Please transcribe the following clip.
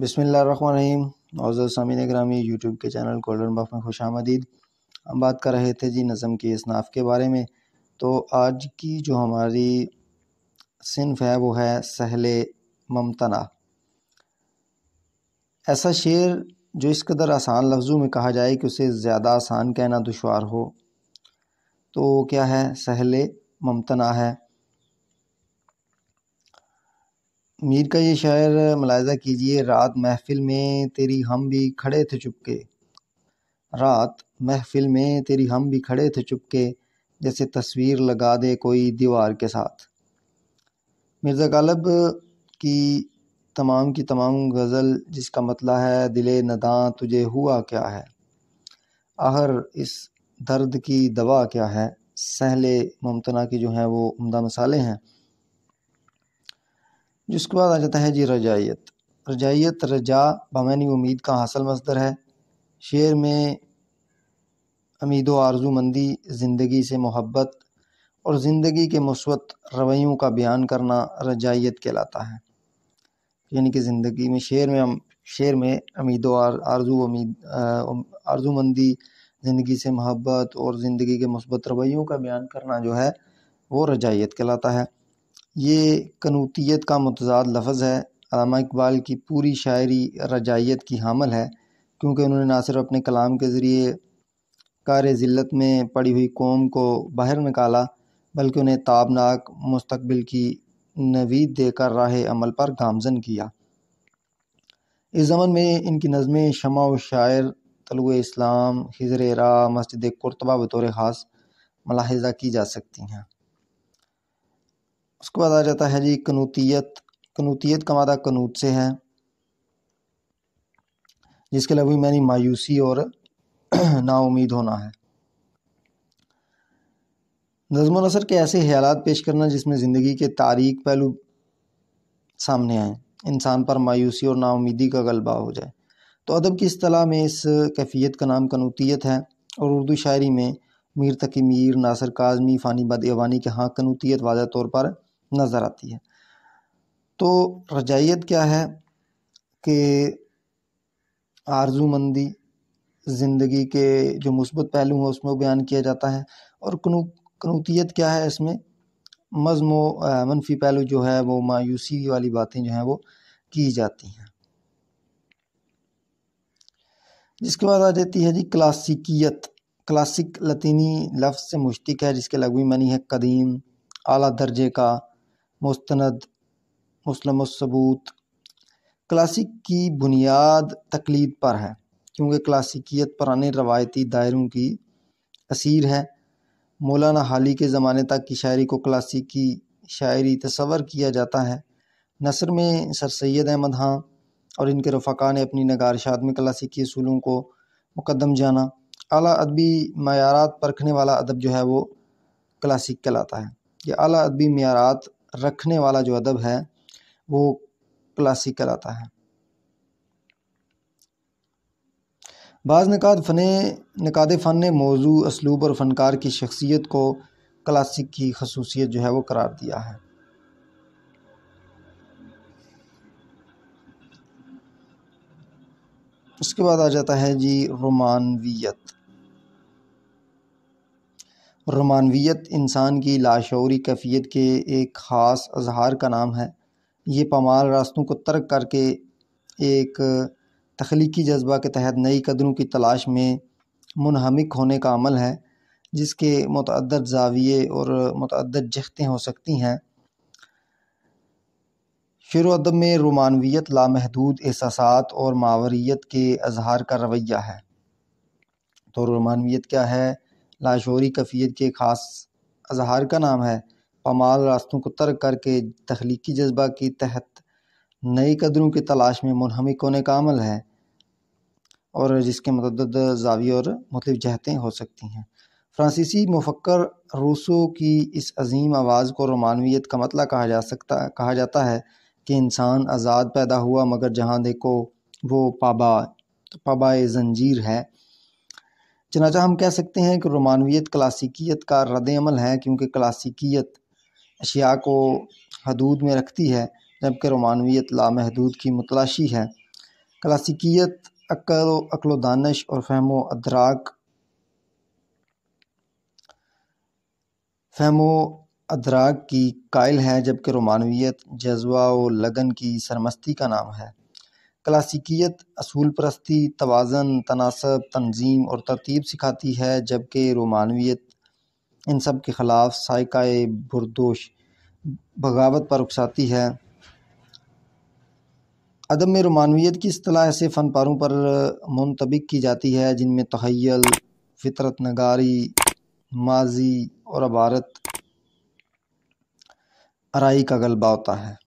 बिसमीम नौजर सामिन ग्रामी यूट्यूब के चैनल गोल्डन बफ में खुश आमदीद हम बात कर रहे थे जी नज़म के इसनाफ़ के बारे में तो आज की जो हमारी सिनफ है वो है सहल ममतना ऐसा शेर जो इस कदर आसान लफ्ज़ों में कहा जाए कि उसे ज़्यादा आसान कहना दुशवार हो तो क्या है सहल ममतना है मीर का ये शायर मुलायजा कीजिए रात महफिल में तेरी हम भी खड़े थे चुपके रात महफिल में तेरी हम भी खड़े थे चुपके जैसे तस्वीर लगा दे कोई दीवार के साथ मिर्ज़ा गालब की तमाम की तमाम गज़ल जिसका मतला है दिले नदा तुझे हुआ क्या है आहर इस दर्द की दवा क्या है सहले मुमतना की जो हैं वो उम्दा मसाले हैं जिसके बाद आ जाता है जी रजाइत रजाइत रजा बमैनी उम्मीद का हासिल मजदर है शेर में अमीदो आरजू मंदी ज़िंदगी से मोहब्बत और ज़िंदगी के मुस्बत रवैयों का बयान करना रजाइत कहलाता है यानी कि ज़िंदगी में शेर में शेर में अमीदो आर, आरजू उम्मीद आरजू मंदी ज़िंदगी से मोहब्बत और ज़िंदगी के मुस्बत रवैयों का बयान करना जो है वो रजाइत कहलाता है ये कनूतीत का मतजाद लफ्ज़ है अलामा इकबाल की पूरी शायरी रजाइत की हामल है क्योंकि उन्होंने ना सिर्फ अपने कलाम के ज़रिए कार ज़िल्त में पड़ी हुई कौम को बाहर निकाला बल्कि उन्हें ताबनाक मुस्तबिल की नवीद देकर राह अमल पर गामजन किया इस ज़मन में इनकी नज़में शमा व शायर तलु इस्लाम हिजर रा मस्जिद कुरतबा बतौर ख़ास मलाहजा की जा सकती हैं उसके बाद आ जाता है जी कनूतीयत कनूतीयत का मादा कनूत से है जिसके भी मैंने मायूसी और नाउमीद होना है नज़म नसर के ऐसे ख्याल पेश करना जिसमें ज़िंदगी के तारीख पहलू सामने आए इंसान पर मायूसी और नाउमीदी का गलबा हो जाए तो अदब की असलाह में इस कैफियत का नाम कनूतीयत है और उर्दू शायरी में मीर तकी मीर नासर काजमी फ़ानी बद अवानी के हाँ कनूतीयत वाजह तौर पर नज़र आती है तो रजाइत क्या है कि आरजूमंदी ज़िंदगी के जो मुस्बत पहलू हैं उसमें बयान किया जाता है और कनू कनूतीत क्या है इसमें मज़मो मनफी पहलू जो है वो मायूसी वाली बातें जो हैं वो की जाती हैं जिसके बाद आ जाती है जी क्लासिकियत क्लासिक लतीनी लफ्ज़ से मुश्तिक है जिसके लगवी मनी है कदीम अला दर्जे का मुस्लम सबूत क्लासिक की बुनियाद तकलीद पर है क्योंकि क्लासिकियत पुराने रवायती दायरों की असीर है मौलाना हाली के ज़माने तक की शायरी को क्लासिकी शायरी तस्वर किया जाता है नसर में सर सैद अहमद हाँ और इनके रफ़ा ने अपनी नगारशात में क्लासिकी असूलों को मुकदम जाना अला अदबी मैारत परखने वाला अदब जो है वो क्लासिक कहलाता है ये अला अदबी मैारत रखने वाला जो अदब है वो क्लासिकल आता है बाज़ नकाद फ़न नकाद फ़न ने मौजू असलूब और फ़नकार की शख्सियत को क्लासिक की खसूसियत जो है वो करार दिया है उसके बाद आ जाता है जी रोमानवियत रोमानवियत इंसान की लाशौरी कैफियत के एक ख़ास अजहार का नाम है ये पमाल रास्तों को तर्क करके एक तख्लीकी जज्बा के तहत नई कदरों की तलाश में मुनहमिक होने का अमल है जिसके मतद जाविये और मतद जहतें हो सकती हैं शुरू अदब में रोमानवियत लामहदूद एहसास और मावरीत के अजहार का रवैया है तो रोमानवियत क्या है लाशोरी कफ़ियत के ख़ास अजहार का नाम है पमाल रास्तों को तर्क करके तख्लीकी जज्बा के तहत नई कदरों की तलाश में मुनहमिक होने का अमल है और जिसके मतद जावी और मुख्तफ जहतें हो सकती हैं फ्रांसीसी मुफक्र रूसो की इस अजीम आवाज़ को रोमानवीत का मतला कहा जा सकता कहा जाता है कि इंसान आज़ाद पैदा हुआ मगर जहाँ देखो वो पाबा पाबा जंजीर है चनाचा हम कह सकते हैं कि रोमानवियत क्लासिकियत का रद्द अमल है क्योंकि क्लासिकियत अशिया को हदूद में रखती है जबकि रोमानवियत लामहदूद की मतलाशी है क्लासिकियत अक्ल अकलो दानश और फहमो अदराक फहमो अदराक की कायल है जबकि रोमानवियत जज्बा व लगन की सरमस्ती का नाम है क्लासिकियत असूल परस्ती तोज़न तनासब तनज़ीम और तरतीब सिखाती है जबकि रोमानवियत इन सब के ख़िलाफ़ सायकाए बुरदोश बगावत पर उकसाती है अदब में रोमानवियत की असलाह ऐसे फ़न पारों पर मुंतबिक की जाती है जिनमें तहैल फितरत नगारी माजी और अबारत आरई का गलबा होता है